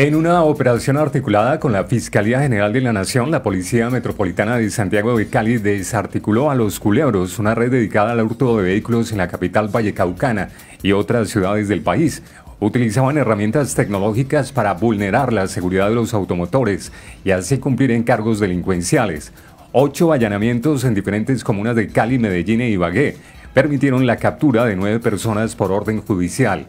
En una operación articulada con la Fiscalía General de la Nación, la Policía Metropolitana de Santiago de Cali desarticuló a los culebros, una red dedicada al hurto de vehículos en la capital vallecaucana y otras ciudades del país. Utilizaban herramientas tecnológicas para vulnerar la seguridad de los automotores y así cumplir encargos delincuenciales. Ocho allanamientos en diferentes comunas de Cali, Medellín y e Ibagué permitieron la captura de nueve personas por orden judicial.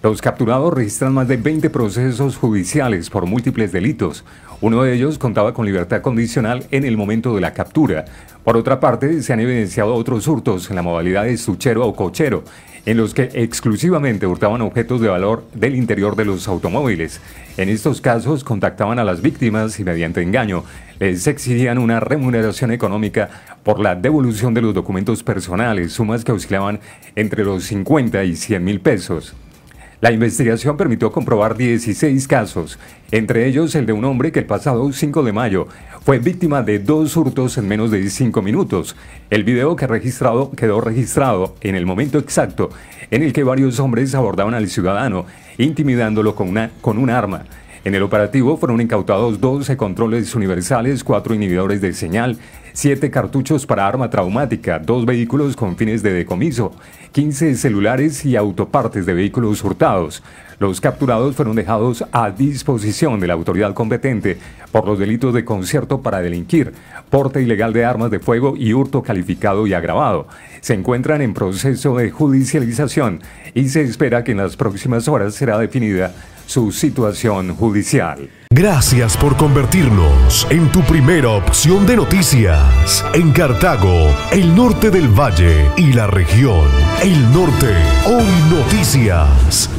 Los capturados registran más de 20 procesos judiciales por múltiples delitos. Uno de ellos contaba con libertad condicional en el momento de la captura. Por otra parte, se han evidenciado otros hurtos en la modalidad de estuchero o cochero, en los que exclusivamente hurtaban objetos de valor del interior de los automóviles. En estos casos contactaban a las víctimas y mediante engaño les exigían una remuneración económica por la devolución de los documentos personales, sumas que oscilaban entre los 50 y 100 mil pesos. La investigación permitió comprobar 16 casos, entre ellos el de un hombre que el pasado 5 de mayo fue víctima de dos hurtos en menos de 5 minutos. El video que registrado quedó registrado en el momento exacto en el que varios hombres abordaban al ciudadano, intimidándolo con, una, con un arma. En el operativo fueron incautados 12 controles universales, 4 inhibidores de señal, 7 cartuchos para arma traumática, 2 vehículos con fines de decomiso, 15 celulares y autopartes de vehículos hurtados. Los capturados fueron dejados a disposición de la autoridad competente por los delitos de concierto para delinquir, porte ilegal de armas de fuego y hurto calificado y agravado se encuentran en proceso de judicialización y se espera que en las próximas horas será definida su situación judicial. Gracias por convertirnos en tu primera opción de noticias. En Cartago, el norte del valle y la región. El norte, hoy noticias.